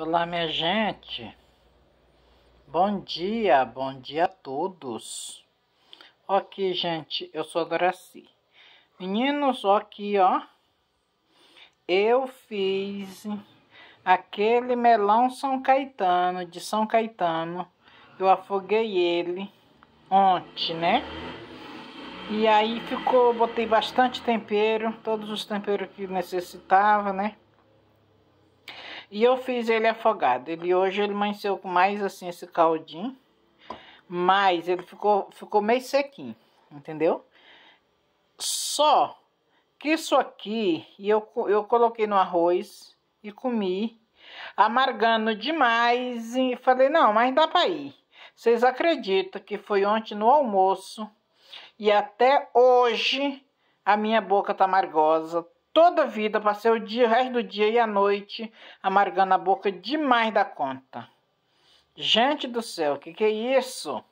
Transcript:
Olá, minha gente. Bom dia, bom dia a todos. Ok, gente, eu sou a Doraci. Meninos, aqui, ó. Eu fiz aquele melão São Caetano, de São Caetano. Eu afoguei ele ontem, né? E aí ficou, botei bastante tempero, todos os temperos que necessitava, né? E eu fiz ele afogado. Ele hoje ele amanheceu com mais assim esse caldinho, mas ele ficou ficou meio sequinho, entendeu? Só que isso aqui e eu eu coloquei no arroz e comi amargando demais e falei não, mas dá para ir. Vocês acreditam que foi ontem no almoço e até hoje a minha boca tá amargosa, toda a vida, passei o dia, o resto do dia e a noite amargando a boca demais da conta. Gente do céu, o que, que é isso?